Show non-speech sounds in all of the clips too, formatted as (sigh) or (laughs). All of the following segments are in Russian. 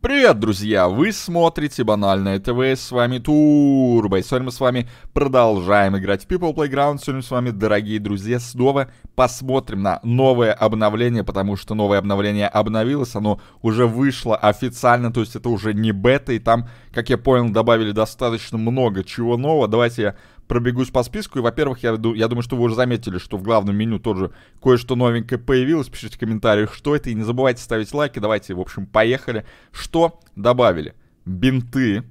Привет, друзья! Вы смотрите Банальное ТВ, с вами Турбо. И сегодня мы с вами продолжаем играть в People Playground. Сегодня с вами, дорогие друзья, снова посмотрим на новое обновление, потому что новое обновление обновилось, оно уже вышло официально, то есть это уже не бета, и там, как я понял, добавили достаточно много чего нового. Давайте я пробегусь по списку. И, во-первых, я, я думаю, что вы уже заметили, что в главном меню тоже кое-что новенькое появилось. Пишите в комментариях, что это. И не забывайте ставить лайки. Давайте, в общем, поехали. Что добавили? Бинты.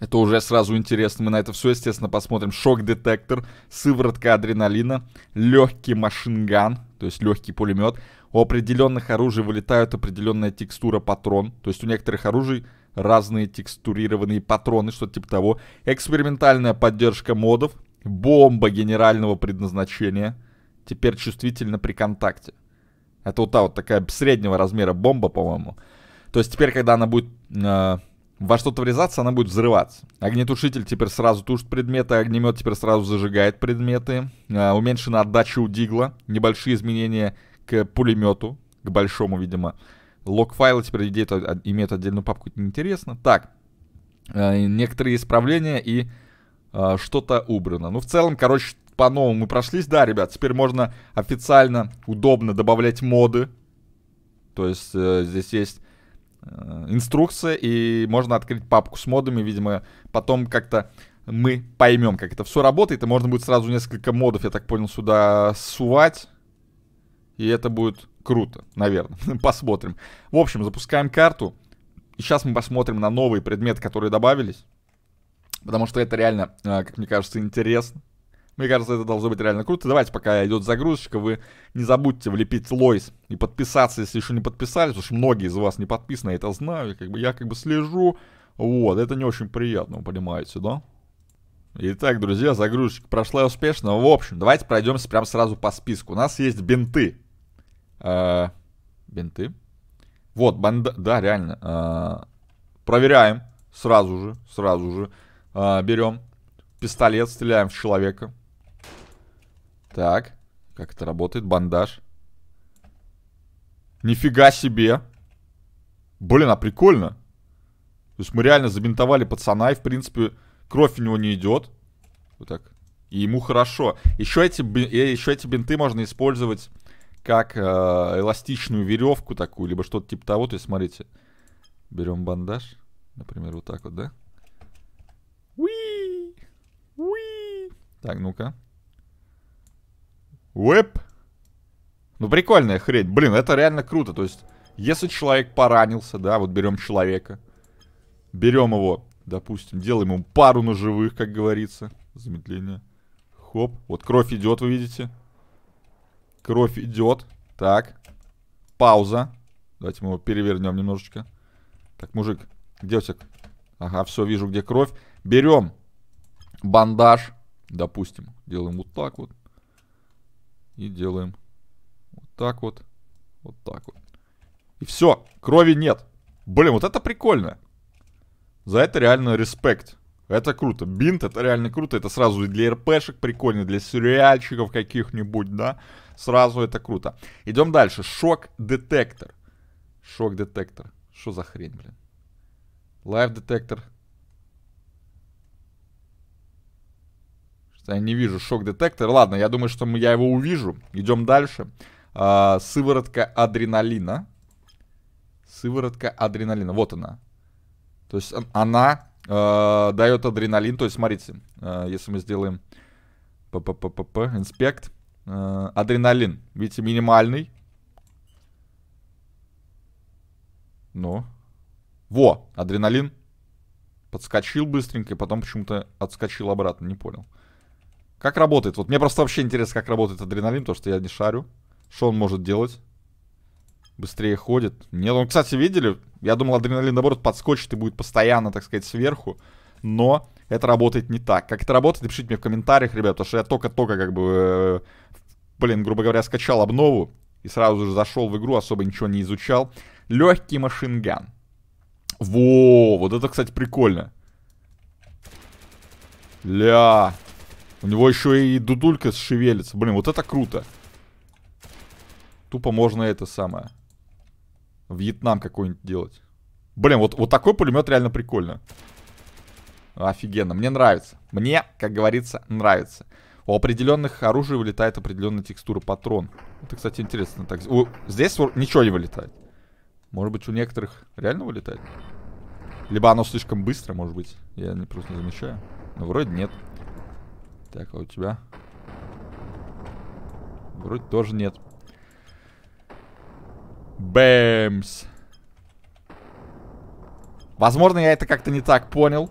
Это уже сразу интересно. Мы на это все, естественно, посмотрим. Шок-детектор, сыворотка адреналина, легкий машинган, то есть легкий пулемет. У определенных оружий вылетают определенная текстура патрон. То есть у некоторых оружий разные текстурированные патроны, что-то типа того, экспериментальная поддержка модов, бомба генерального предназначения, теперь чувствительно при контакте. Это вот та вот такая среднего размера бомба, по-моему. То есть теперь, когда она будет э, во что-то врезаться, она будет взрываться. Огнетушитель теперь сразу тушит предметы, огнемет теперь сразу зажигает предметы. Э, уменьшена отдача у дигла, небольшие изменения к пулемету, к большому, видимо. Лог-файлы теперь идеют, имеют отдельную папку, это неинтересно. Так, э, некоторые исправления и э, что-то убрано. Ну, в целом, короче, по-новому мы прошлись. Да, ребят, теперь можно официально, удобно добавлять моды. То есть э, здесь есть инструкция, и можно открыть папку с модами. Видимо, потом как-то мы поймем, как это все работает. И можно будет сразу несколько модов, я так понял, сюда сувать. И это будет круто, наверное. (laughs) Посмотрим. В общем, запускаем карту. И сейчас мы посмотрим на новые предметы, которые добавились. Потому что это реально, э, как мне кажется, интересно. Мне кажется, это должно быть реально круто. Давайте, пока идет загрузочка, вы не забудьте влепить лойс и подписаться, если еще не подписались, потому что многие из вас не подписаны, я это знаю, как бы я как бы слежу. Вот, это не очень приятно, вы понимаете, да? Итак, друзья, загрузочка прошла успешно. В общем, давайте пройдемся прямо сразу по списку. У нас есть бинты. Э, бинты. Вот, банда... Да, реально. Э, проверяем сразу же, сразу же. Э, берем пистолет, стреляем в человека. Так, как это работает? Бандаж. Нифига себе. Блин, а прикольно. То есть мы реально забинтовали пацана, и, в принципе, кровь у него не идет. Вот так. И ему хорошо. Еще эти, еще эти бинты можно использовать как э, эластичную веревку такую, либо что-то типа того. То есть, смотрите, берем бандаж, например, вот так вот, да? Уии, уии. Так, ну-ка. Уэп! Ну, прикольная хрень. Блин, это реально круто. То есть, если человек поранился, да, вот берем человека, берем его, допустим, делаем ему пару ножевых, как говорится. Замедление. Хоп. Вот кровь идет, вы видите. Кровь идет. Так. Пауза. Давайте мы его перевернем немножечко. Так, мужик, где у тебя? Ага, все, вижу, где кровь. Берем бандаж, допустим. Делаем вот так вот. И делаем вот так вот. Вот так вот. И все, крови нет. Блин, вот это прикольно. За это реально респект. Это круто. Бинт, это реально круто. Это сразу и для РПшек прикольно, для сериальчиков каких-нибудь, да. Сразу это круто. Идем дальше. Шок-детектор. Шок-детектор. Что за хрень, блин? Лайв-детектор. Я не вижу шок-детектор. Ладно, я думаю, что я его увижу. Идем дальше. А, сыворотка адреналина. Сыворотка адреналина. Вот она. То есть она э, дает адреналин. То есть, смотрите, э, если мы сделаем ппппп инспект, э, адреналин, видите, минимальный. Ну, во, адреналин подскочил быстренько, и потом почему-то отскочил обратно, не понял. Как работает? Вот мне просто вообще интересно, как работает адреналин, потому что я не шарю. Что он может делать? быстрее ходит. Нет, он, ну, кстати, видели? Я думал, адреналин, наоборот, подскочит и будет постоянно, так сказать, сверху. Но это работает не так. Как это работает, напишите мне в комментариях, ребят, потому что я только-только, как бы, э, блин, грубо говоря, скачал обнову и сразу же зашел в игру, особо ничего не изучал. Легкий машинган. Во, вот это, кстати, прикольно. Ля. У него еще и дудулька шевелится. Блин, вот это круто. Тупо можно это самое. Вьетнам какой-нибудь делать. Блин, вот, вот такой пулемет реально прикольно. Офигенно, мне нравится. Мне, как говорится, нравится. У определенных оружий вылетает определенная текстура патрон. Это, кстати, интересно. Так, у, здесь ничего не вылетает. Может быть, у некоторых реально вылетает? Либо оно слишком быстро, может быть. Я не просто не замечаю. Но вроде нет. Так, а у тебя? Вроде тоже нет. Бэмс. Возможно, я это как-то не так понял.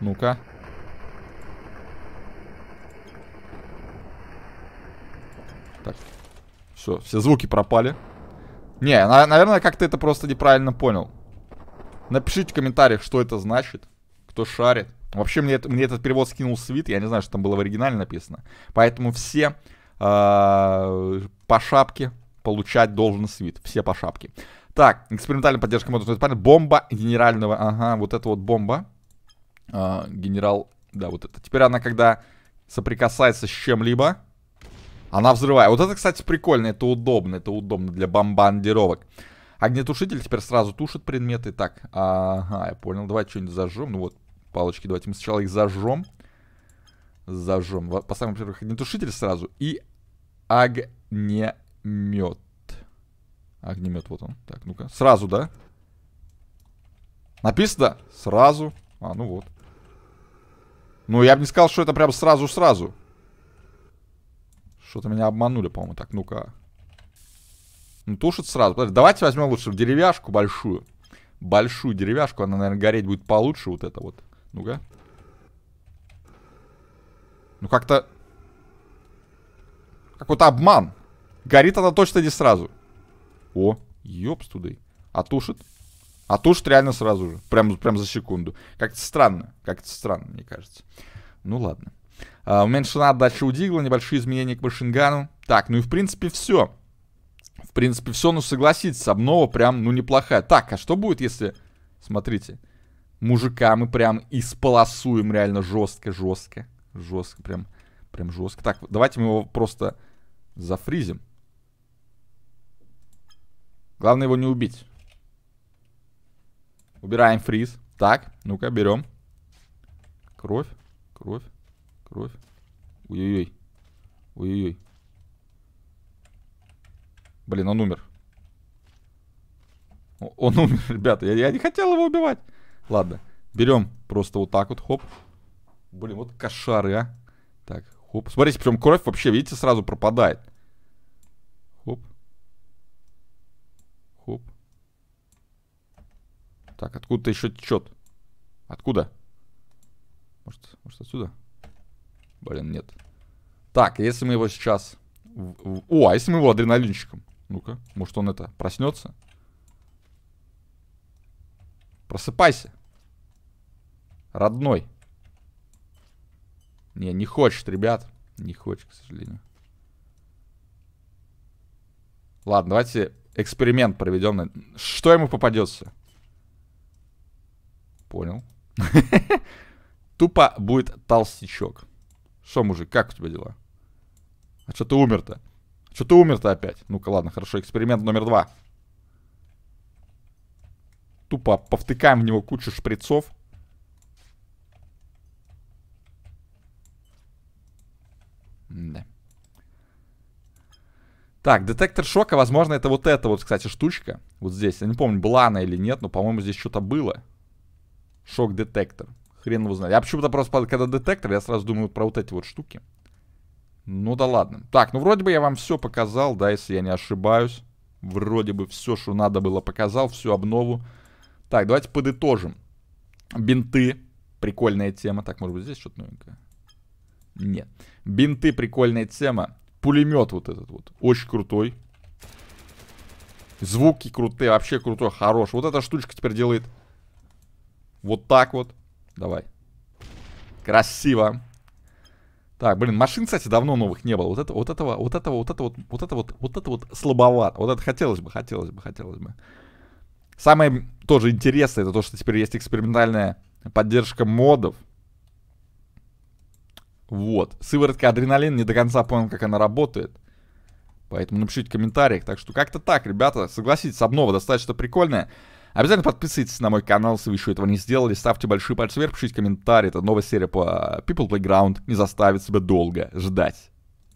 Ну-ка. Так. Все, все звуки пропали. Не, на наверное, как-то это просто неправильно понял. Напишите в комментариях, что это значит. Кто шарит. Вообще, мне, мне этот перевод скинул свит. Я не знаю, что там было в оригинале написано. Поэтому все Э, по шапке получать должен свит. Все по шапке. Так, экспериментальная поддержка модуля. Бомба генерального. Ага, вот это вот бомба. А, генерал. Да, вот это. Теперь она, когда соприкасается с чем-либо, она взрывает. Вот это, кстати, прикольно. Это удобно. Это удобно для бомбандировок Огнетушитель теперь сразу тушит предметы. Так, ага, я понял. Давайте что-нибудь зажжем. Ну вот, палочки. Давайте мы сначала их зажжем. Зажжем. Поставим, во-первых, огнетушитель сразу. И Огнемет. Огнемет, вот он. Так, ну-ка. Сразу, да? Написано? Сразу. А, ну вот. Ну, я бы не сказал, что это прям сразу-сразу. Что-то меня обманули, по-моему. Так, ну-ка. Ну, тушит сразу. Подожди, давайте возьмем лучше деревяшку большую. Большую деревяшку. Она, наверное, гореть будет получше вот это вот. Ну-ка. Ну, как-то... Какой-то обман. Горит она точно не сразу. О, ёпс тудей. А тушит? реально сразу же. Прям, прям за секунду. Как-то странно. Как-то странно, мне кажется. Ну ладно. А, уменьшена отдача у Дигла, небольшие изменения к машингану. Так, ну и в принципе все. В принципе все, ну согласитесь, обнова прям, ну неплохая. Так, а что будет, если... Смотрите. Мужика мы прям исполосуем реально жестко, жестко. Жестко, прям, прям жестко. Так, давайте мы его просто Зафризим. Главное его не убить. Убираем фриз. Так, ну-ка, берем. Кровь, кровь, кровь. Ой-ой-ой. Ой-ой-ой. Блин, он умер. Он (laughs) умер, ребята. Я, я не хотел его убивать. Ладно. Берем просто вот так вот, хоп. Блин, вот кошары, а. Так, Хоп. Смотрите, причем кровь вообще, видите, сразу пропадает. Хоп. Хоп. Так, откуда-то еще течет. Откуда? Может, может отсюда? Блин, нет. Так, если мы его сейчас... О, а если мы его адреналинчиком? Ну-ка, может он это, проснется? Просыпайся. Родной. Не, не хочет, ребят. Не хочет, к сожалению. Ладно, давайте эксперимент проведем. Что ему попадется? Понял. (laughs) Тупо будет толстячок. Что, мужик, как у тебя дела? А что ты умер-то? А что ты умер-то опять? Ну-ка, ладно, хорошо, эксперимент номер два. Тупо повтыкаем в него кучу шприцов. Да. Так, детектор шока, возможно, это вот эта вот, кстати, штучка. Вот здесь. Я не помню, была она или нет, но, по-моему, здесь что-то было. Шок-детектор. Хрен его знает. Я почему-то просто, когда детектор, я сразу думаю про вот эти вот штуки. Ну да ладно. Так, ну вроде бы я вам все показал, да, если я не ошибаюсь. Вроде бы все, что надо было, показал, всю обнову. Так, давайте подытожим. Бинты. Прикольная тема. Так, может быть, здесь что-то новенькое? Нет. Бинты прикольная тема. Пулемет вот этот вот. Очень крутой. Звуки крутые, вообще крутой, хорош. Вот эта штучка теперь делает вот так вот. Давай. Красиво. Так, блин, машин, кстати, давно новых не было. Вот это, вот этого, вот этого, вот это вот, вот это вот, вот это вот слабовато. Вот это хотелось бы, хотелось бы, хотелось бы. Самое тоже интересное, это то, что теперь есть экспериментальная поддержка модов. Вот. Сыворотка адреналин, не до конца понял, как она работает. Поэтому напишите в комментариях. Так что как-то так, ребята. Согласитесь, обнова достаточно прикольная. Обязательно подписывайтесь на мой канал, если вы еще этого не сделали. Ставьте большой пальцы вверх, пишите комментарии. Это новая серия по People Playground. Не заставит себя долго ждать.